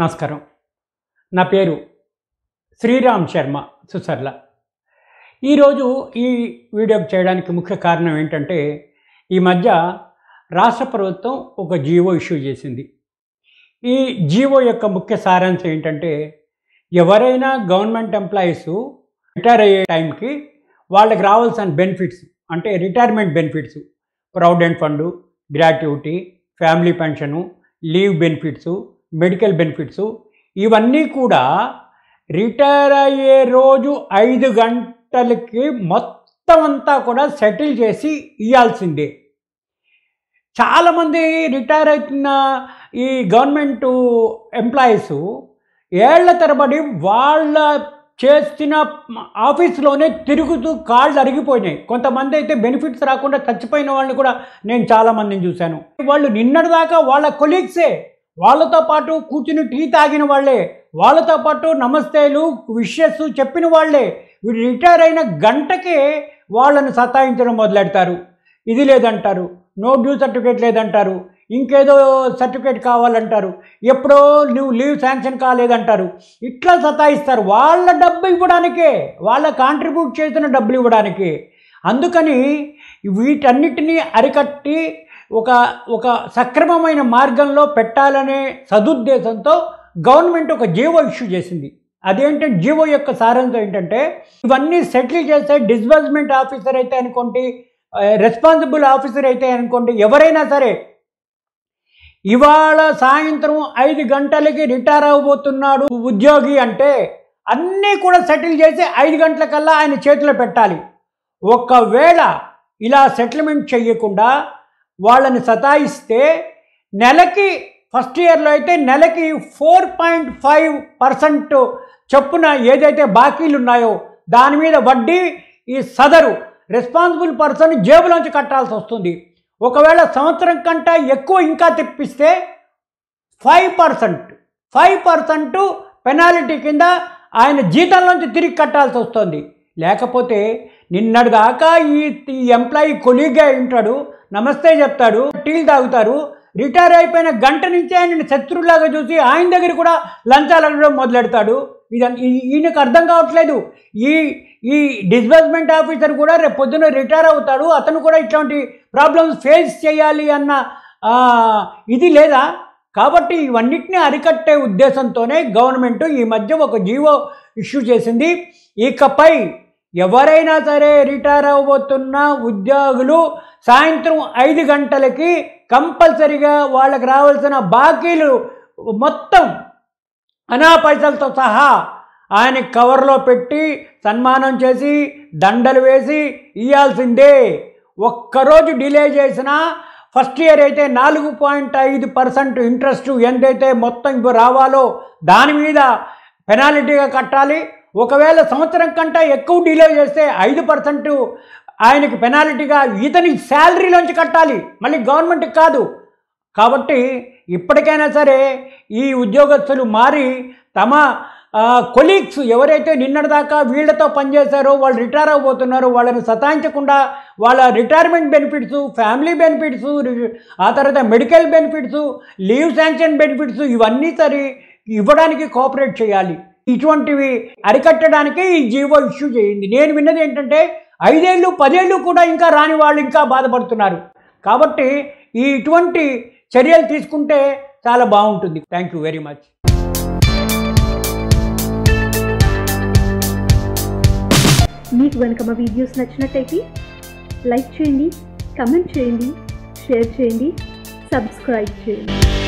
నమస్కారం నా పేరు శ్రీరామ్ శర్మ సుసర్ల ఈరోజు ఈ వీడియో చేయడానికి ముఖ్య కారణం ఏంటంటే ఈ మధ్య రాష్ట్ర ప్రభుత్వం ఒక జీవో ఇష్యూ చేసింది ఈ జీవో యొక్క ముఖ్య సారాంశం ఏంటంటే ఎవరైనా గవర్నమెంట్ ఎంప్లాయీస్ రిటైర్ అయ్యే టైంకి వాళ్ళకి రావాల్సిన బెనిఫిట్స్ అంటే retirement benefits provident fund gratuity family pension leave benefits medical benefits ఇవన్నీ కూడా రిటైర్ అయ్యే రోజు ఐదు గంటలకి మొత్తం అంతా కూడా సెటిల్ చేసి ఇవ్వాల్సిందే చాలామంది రిటైర్ అవుతున్న ఈ గవర్నమెంట్ ఎంప్లాయీస్ ఏళ్ల తరబడి వాళ్ళ చేస్తున్న ఆఫీస్లోనే తిరుగుతూ కాళ్ళు అరిగిపోయినాయి కొంతమంది అయితే బెనిఫిట్స్ రాకుండా చచ్చిపోయిన వాళ్ళని కూడా నేను చాలామందిని చూశాను వాళ్ళు నిన్నటిదాకా వాళ్ళ కొలీగ్సే వాళ్ళతో పాటు కూర్చుని టీ తాగిన వాళ్ళే వాళ్ళతో పాటు నమస్తేలు విషెస్ చెప్పిన వాళ్ళే వీళ్ళు రిటైర్ అయిన గంటకే వాళ్ళని సతాయించడం మొదలెడతారు ఇది లేదంటారు నో డ్యూ సర్టిఫికేట్ లేదంటారు ఇంకేదో సర్టిఫికేట్ కావాలంటారు ఎప్పుడో నువ్వు లీవ్ శాంక్షన్ కాలేదంటారు ఇట్లా సతాయిస్తారు వాళ్ళ డబ్బు ఇవ్వడానికే వాళ్ళ కాంట్రిబ్యూట్ చేసిన డబ్బులు ఇవ్వడానికి అందుకని వీటన్నిటినీ అరికట్టి ఒక ఒక సక్రమమైన మార్గంలో పెట్టాలనే సదుద్దేశంతో గవర్నమెంట్ ఒక జీవో ఇష్యూ చేసింది అదేంటంటే జీవో యొక్క సారాంశం ఏంటంటే ఇవన్నీ సెటిల్ చేసే డిస్బర్స్మెంట్ ఆఫీసర్ అయితే అనుకోండి రెస్పాన్సిబుల్ ఆఫీసర్ అయితే అనుకోండి ఎవరైనా సరే ఇవాళ సాయంత్రం ఐదు గంటలకి రిటైర్ అవ్వబోతున్నాడు ఉద్యోగి అంటే అన్నీ కూడా సెటిల్ చేసి ఐదు గంటలకల్లా ఆయన చేతిలో పెట్టాలి ఒకవేళ ఇలా సెటిల్మెంట్ చేయకుండా వాళ్ళని సతాయిస్తే నెలకి ఫస్ట్ ఇయర్లో అయితే నెలకి ఫోర్ పాయింట్ ఫైవ్ పర్సెంట్ చొప్పున ఏదైతే బాకీలు ఉన్నాయో దాని మీద వడ్డీ ఈ సదరు రెస్పాన్సిబుల్ పర్సన్ జేబులోంచి కట్టాల్సి వస్తుంది ఒకవేళ సంవత్సరం కంటే ఎక్కువ ఇంకా తెప్పిస్తే five percent five percent penalty కింద ఆయన జీతంలోంచి తిరిగి కట్టాల్సి వస్తుంది లేకపోతే నిన్నడు దాకా ఈ ఎంప్లాయీ కొలీగ్గా ఉంటాడు నమస్తే చెప్తాడు టీలు తాగుతారు రిటైర్ అయిపోయిన గంట నుంచి ఆయన శత్రువులాగా చూసి ఆయన దగ్గర కూడా లంచాలు అడగడం మొదలెడతాడు ఇది ఈయనకు అర్థం కావట్లేదు ఈ ఈ డిస్బర్స్మెంట్ ఆఫీసర్ కూడా రేపు పొద్దున రిటైర్ అవుతాడు అతను కూడా ఇట్లాంటి ప్రాబ్లమ్స్ ఫేస్ చేయాలి అన్న ఇది లేదా కాబట్టి ఇవన్నిటిని అరికట్టే ఉద్దేశంతోనే గవర్నమెంట్ ఈ మధ్య ఒక జీవో ఇష్యూ చేసింది ఇకపై ఎవరైనా సరే రిటైర్ అవ్వబోతున్న ఉద్యోగులు సాయంత్రం ఐదు గంటలకి కంపల్సరిగా వాళ్ళకి రావాల్సిన బాకీలు మొత్తం అనా పైసలతో సహా ఆయన కవర్లో పెట్టి సన్మానం చేసి దండలు వేసి ఇవ్వాల్సిందే ఒక్కరోజు డిలే చేసినా ఫస్ట్ ఇయర్ అయితే నాలుగు పాయింట్ ఐదు పర్సెంట్ ఇంట్రెస్ట్ ఎంతైతే మొత్తం ఇప్పుడు రావాలో దాని మీద పెనాల్టీగా కట్టాలి ఒకవేళ సంవత్సరం కంటే ఎక్కువ డిలే చేస్తే ఐదు పర్సెంట్ ఆయనకి పెనాల్టీగా ఇతని శాలరీలోంచి కట్టాలి మళ్ళీ గవర్నమెంట్కి కాదు కాబట్టి ఇప్పటికైనా సరే ఈ ఉద్యోగస్తులు మారి తమ కొలీగ్స్ ఎవరైతే నిన్నటిదాకా వీళ్లతో పనిచేశారో వాళ్ళు రిటైర్ అవ్వబోతున్నారో వాళ్ళని సతాయించకుండా వాళ్ళ రిటైర్మెంట్ బెనిఫిట్స్ ఫ్యామిలీ బెనిఫిట్స్ ఆ తర్వాత medical benefits leave sanction benefits ఇవన్నీ సరి ఇవ్వడానికి కోఆపరేట్ చేయాలి ఇటువంటివి అరికట్టడానికే ఈ జీవో ఇష్యూ చేయింది నేను విన్నది ఏంటంటే ఐదేళ్ళు పదేళ్ళు కూడా ఇంకా రాని వాళ్ళు ఇంకా బాధపడుతున్నారు కాబట్టి ఈ ఇటువంటి చర్యలు తీసుకుంటే చాలా బాగుంటుంది థ్యాంక్ యూ వెరీ మచ్ మీకు లైక్ చేయండి కమెంట్ చేయండి షేర్ చేయండి సబ్స్క్రైబ్ చేయండి